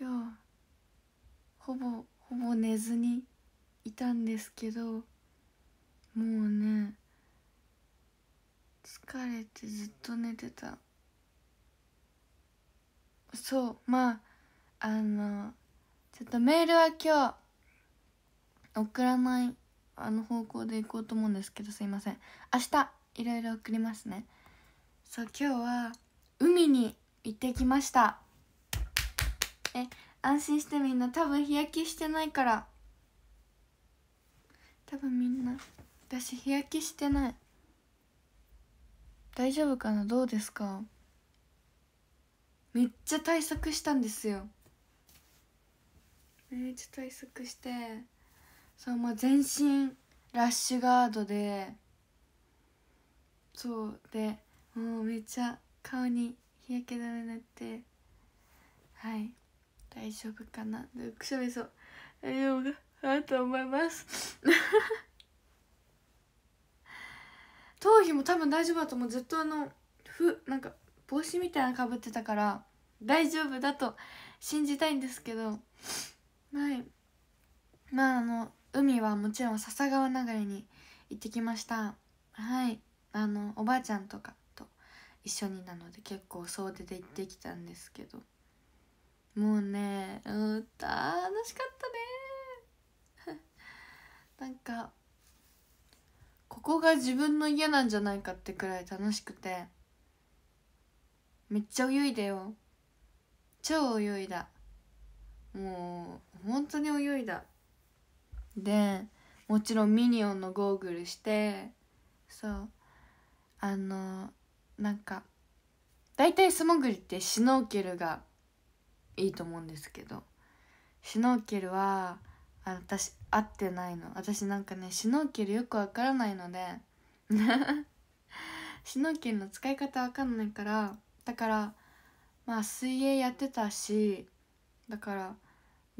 今日ほぼほぼ寝ずにいたんですけどもうね疲れてずっと寝てたそうまああのちょっとメールは今日送らないあの方向で行こうと思うんですけどすいません明日いろいろ送りますねそう今日は海に行ってきましたえ安心してみんな多分日焼けしてないから多分みんな私日焼けしてない大丈夫かなどうですかめっちゃ対策したんですよめっちゃ対策してそうもう全身ラッシュガードでそうでもうめっちゃ顔に日焼け止め塗ってはい大丈夫かなくしゃみそう大丈夫かなと思います 頭皮も多分大丈夫だと思うずっとあのふなんか帽子みたいなのかぶってたから大丈夫だと信じたいんですけどはいまああの海はもちろん笹川流れに行ってきましたはいあのおばあちゃんとかと一緒になので結構総出で行ってきたんですけどもうねうん楽しかったね なんかここが自分の家なんじゃないかってくらい楽しくてめっちゃ泳いだよ超泳いだもう本当に泳いだでもちろんミニオンのゴーグルしてそうあのなんか大体素潜りってシュノーケルがいいと思うんですけどシュノーケルは私合ってないの私なんかねシュノーケルよくわからないので シュノーケルの使い方わかんないからだからまあ水泳やってたしだから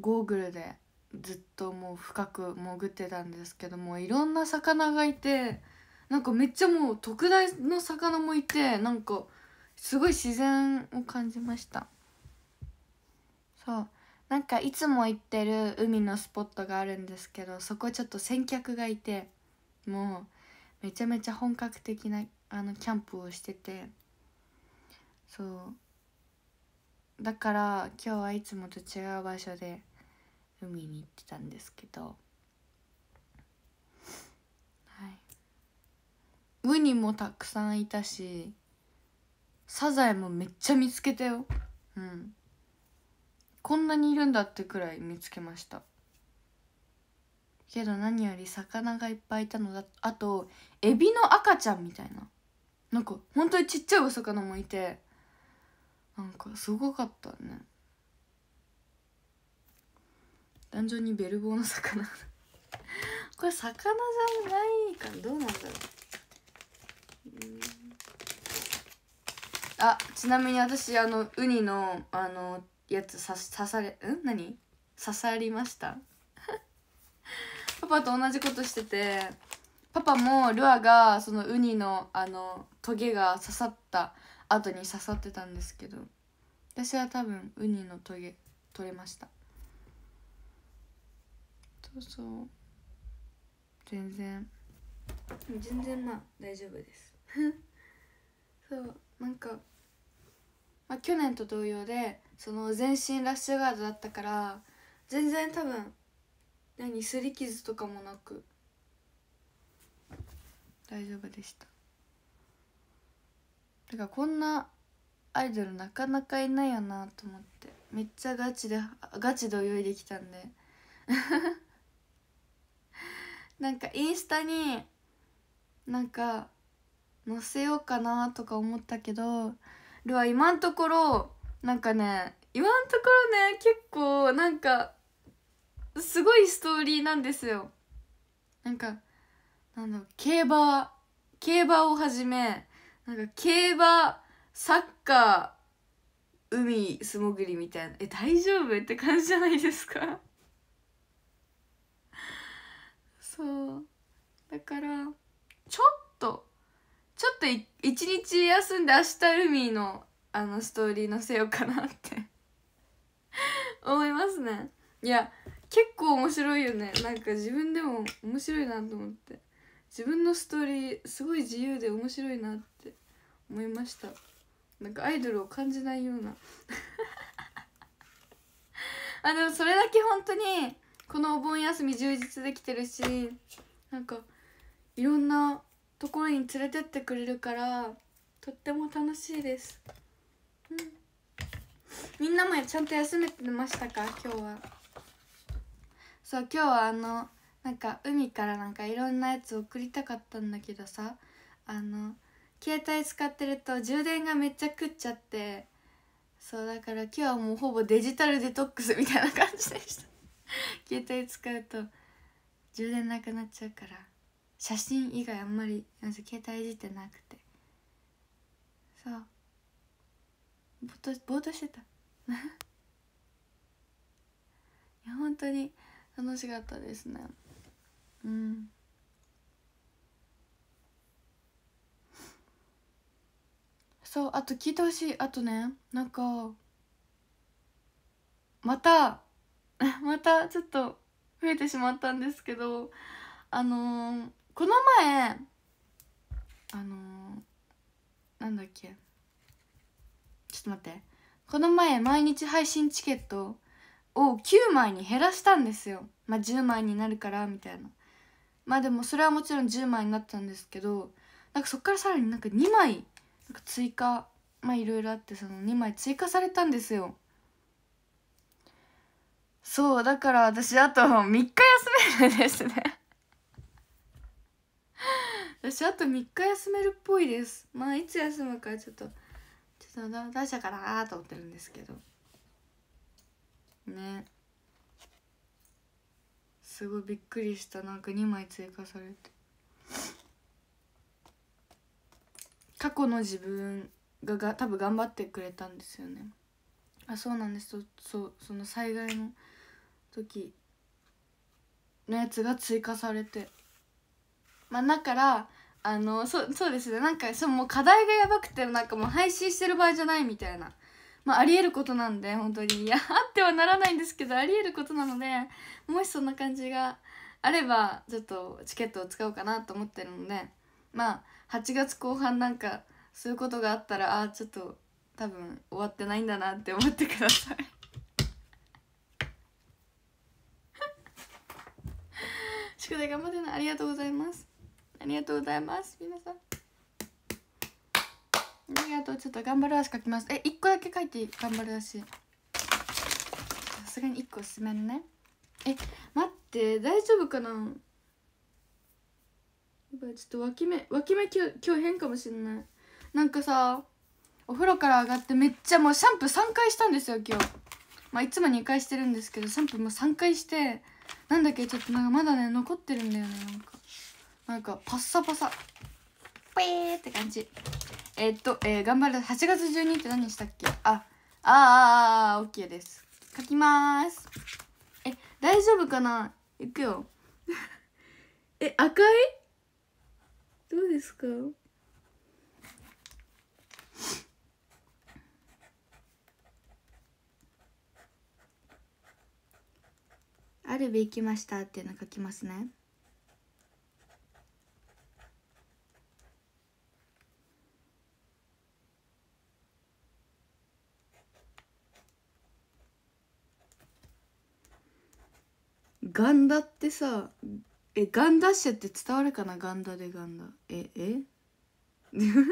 ゴーグルでずっともう深く潜ってたんですけどもいろんな魚がいてなんかめっちゃもう特大の魚もいてなんかすごい自然を感じました。そうなんかいつも行ってる海のスポットがあるんですけどそこちょっと先客がいてもうめちゃめちゃ本格的なあのキャンプをしててそうだから今日はいつもと違う場所で海に行ってたんですけどはいウニもたくさんいたしサザエもめっちゃ見つけたようんこんなにいるんだってくらい見つけましたけど何より魚がいっぱいいたのだあとエビの赤ちゃんみたいななんか本当にちっちゃいお魚もいてなんかすごかったね壇上にベルボーの魚 これ魚じゃないかどうなんだろう、あちなみに私あのウニのあのやつ刺されん何刺さりました パパと同じことしててパパもルアがそのウニのあのトゲが刺さった後に刺さってたんですけど私は多分ウニのトゲ取れましたそうそう全然全然まあ大丈夫です そうなんかまあ、去年と同様でその全身ラッシュガードだったから全然多分何すり傷とかもなく大丈夫でしただからこんなアイドルなかなかいないよなと思ってめっちゃガチでガチで泳いできたんで なんかインスタになんか載せようかなとか思ったけどるは今んところなんかね今んところね結構なんかすごいストーリーなんですよなんかなんだろう競馬競馬をはじめなんか競馬サッカー海素潜りみたいなえ大丈夫って感じじゃないですかそうだからちょっちょっと一日休んで明日ルミのあのストーリー載せようかなって 思いますねいや結構面白いよねなんか自分でも面白いなと思って自分のストーリーすごい自由で面白いなって思いましたなんかアイドルを感じないような あでもそれだけ本当にこのお盆休み充実できてるしなんかいろんなところに連れてってくれるからとっても楽しいです、うん、みんなもちゃんと休めてましたか今日はそう今日はあのなんか海からなんかいろんなやつ送りたかったんだけどさあの携帯使ってると充電がめっちゃ食っちゃってそうだから今日はもうほぼデジタルデトックスみたいな感じでした 携帯使うと充電なくなっちゃうから。写真以外あんまり携帯いじってなくてそうぼっとぼっとしてた いや本当に楽しかったですねうんそうあと聞いてほしいあとねなんかまた またちょっと増えてしまったんですけどあのー、この前あのー、なんだっけちょっと待ってこの前毎日配信チケットを9枚に減らしたんですよまあ10枚になるからみたいなまあでもそれはもちろん10枚になったんですけどなんかそっからさらになんか2枚なんか追加まあいろいろあってその2枚追加されたんですよそうだから私あと3日休めるんですね私あと3日休めるっぽいですまあいつ休むかちょっとちょっと出したかなと思ってるんですけどねすごいびっくりしたなんか2枚追加されて過去の自分がが多分頑張ってくれたんですよねあそうなんですそうその災害の時のやつが追加されてまあだからあのそそうですねなんかそもう課題がやばくてなんかもう配信してる場合じゃないみたいな、まあ、ありえることなんで本当にいやあってはならないんですけどありえることなのでもしそんな感じがあればちょっとチケットを使おうかなと思ってるのでまあ8月後半なんかそういうことがあったらあちょっと多分終わってないんだなって思ってください 宿題頑張ってなありがとうございますありがとうございます皆さんありがとうちょっと頑張る足書きますえ一個だけ書いていい頑張る足さすがに一個進めるねえ待って大丈夫かなやばいちょっと脇目脇目今日変かもしんないなんかさお風呂から上がってめっちゃもうシャンプー3回したんですよ今日まあいつも2回してるんですけどシャンプーもう3回してなんだっけちょっとなんかまだね残ってるんだよねなんかなんかパッサパサペーって感じえー、っと、えー、頑張る8月12って何したっけああーあーあーあー OK です書きますえ大丈夫かないくよ え赤いどうですか あるべきましたっていうの書きますねガンダってさえガンダッシュって伝わるかなガンダでガンダええ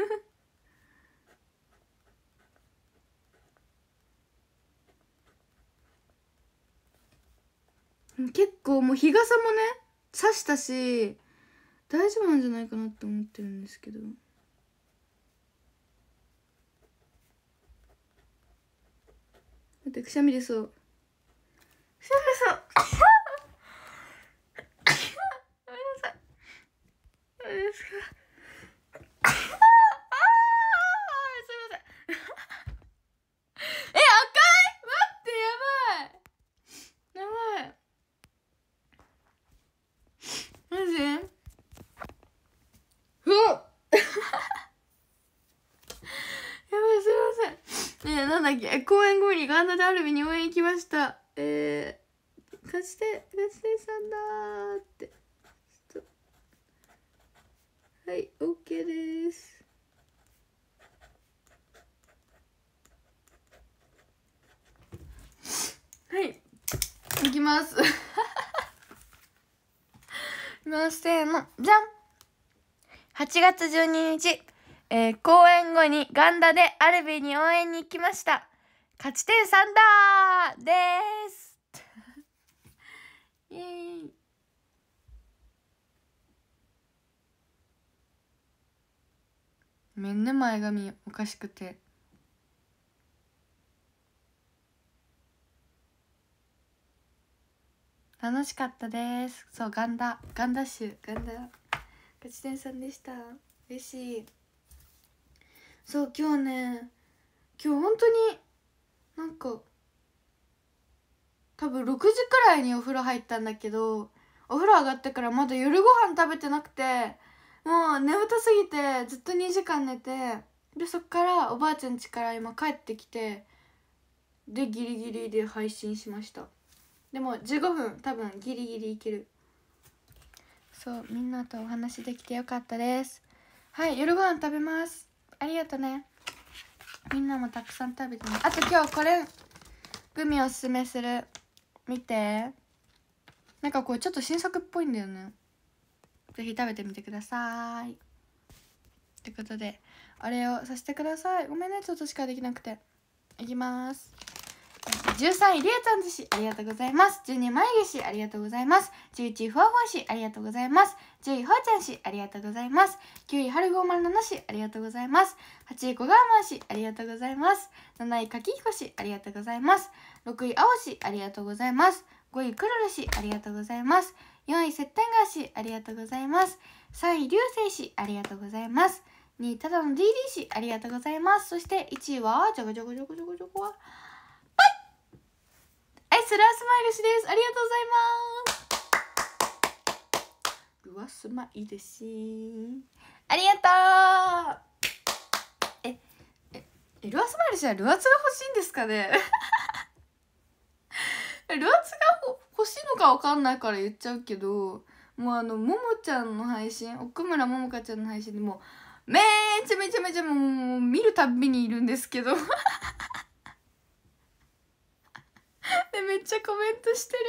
結構もう日傘もね差したし大丈夫なんじゃないかなって思ってるんですけど。だってくしゃみでそう。なんだっけ公演後にガンダでアルビに応援行きましたえー、勝ち手勝ち手さんだーってちょっとはい OK ですはいいきますいきますせーのじゃん8月12日えー、公演後にガンダでアルビに応援に行きました。勝ち点3だです イエイめんね前髪おかしくて。楽しかったですそうガンダガンダッシュガンダ勝ち点3でした嬉しいそう今日ね今日本当になんか多分6時くらいにお風呂入ったんだけどお風呂上がってからまだ夜ご飯食べてなくてもう眠たすぎてずっと2時間寝てでそっからおばあちゃん家から今帰ってきてでギリギリで配信しましたでも15分多分ギリギリいけるそうみんなとお話できてよかったですはい夜ご飯食べますありがとねみんなもたくさん食べてねあと今日これグミおすすめする見てなんかこれちょっと新作っぽいんだよね是非食べてみてくださいってことであれをさせてくださいごめんねちょっとしかできなくていきます13位、りえちゃん寿司、ありがとうございます。12位、まゆげし、ありがとうございます。11位、ふわふわし、ありがとうございます。10位、ほうちゃんし、ありがとうございます。9位、はるごまるなし、ありがとうございます。8位、こがわまし、ありがとうございます。7位、かきひこし、ありがとうございます。6位、あおし、ありがとうございます。5位、くるるし、ありがとうございます。4位、せったんがわし、ありがとうございます。3位、りゅうせいし、ありがとうございます。2位、ただの DD し、ありがとうございます。そして1位は、じゃがじゃがじゃがじゃがじゃが。はい、スラスマイル氏です。ありがとうございます。ルアスマイル氏。ありがとうえ、え、ルアスマイル氏はルアツが欲しいんですかね ルアツが欲しいのかわかんないから言っちゃうけど、もうあの、ももちゃんの配信、奥村ももかちゃんの配信でもう、めちゃめちゃめちゃもう、見るたびにいるんですけどってめっちゃコメントしてる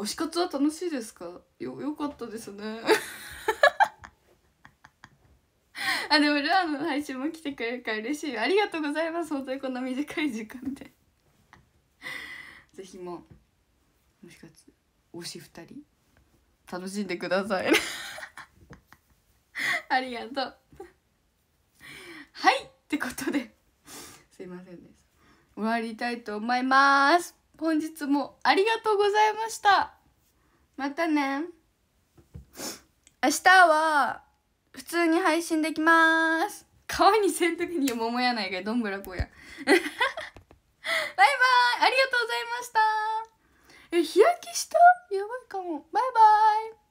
推し活は楽しいですかよよかったですね あでもルアーの配信も来てくれるから嬉しいありがとうございます本当にこんな短い時間で ぜひももしかして推し2人楽しんでくださいありがとうはいってことですいませんです終わりたいと思います。本日もありがとうございました。またね。明日は、普通に配信できます。川にせんときに桃やないがどんぶらこや。バイバイありがとうございましたえ、日焼けしたやばいかも。バイバイ